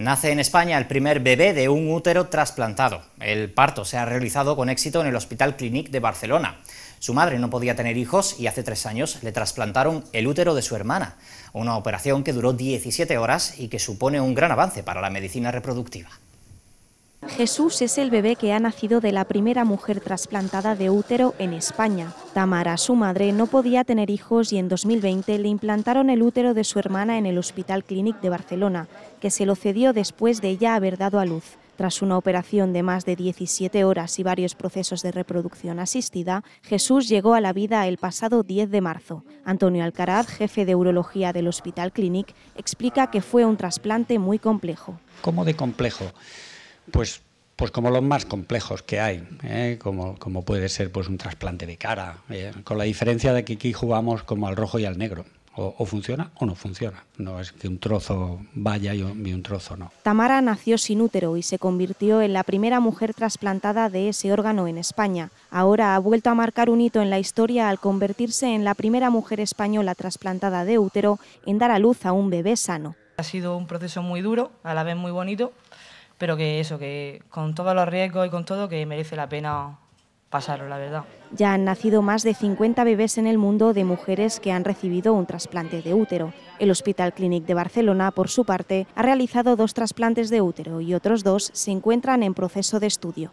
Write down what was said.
Nace en España el primer bebé de un útero trasplantado. El parto se ha realizado con éxito en el Hospital Clínic de Barcelona. Su madre no podía tener hijos y hace tres años le trasplantaron el útero de su hermana, una operación que duró 17 horas y que supone un gran avance para la medicina reproductiva. Jesús es el bebé que ha nacido de la primera mujer trasplantada de útero en España. Tamara, su madre, no podía tener hijos y en 2020 le implantaron el útero de su hermana en el Hospital Clínic de Barcelona, que se lo cedió después de ya haber dado a luz. Tras una operación de más de 17 horas y varios procesos de reproducción asistida, Jesús llegó a la vida el pasado 10 de marzo. Antonio Alcaraz, jefe de urología del Hospital Clinic, explica que fue un trasplante muy complejo. ¿Cómo de complejo? Pues pues como los más complejos que hay, ¿eh? como, como, puede ser pues un trasplante de cara, ¿eh? con la diferencia de que aquí jugamos como al rojo y al negro. O, funciona o no funciona. No es que un trozo vaya y un trozo no. Tamara nació sin útero y se convirtió en la primera mujer trasplantada de ese órgano en España. Ahora ha vuelto a marcar un hito en la historia al convertirse en la primera mujer española trasplantada de útero en dar a luz a un bebé sano. Ha sido un proceso muy duro, a la vez muy bonito, pero que eso, que con todos los riesgos y con todo, que merece la pena pasaron, la verdad. Ya han nacido más de 50 bebés en el mundo de mujeres que han recibido un trasplante de útero. El Hospital Clínic de Barcelona, por su parte, ha realizado dos trasplantes de útero y otros dos se encuentran en proceso de estudio.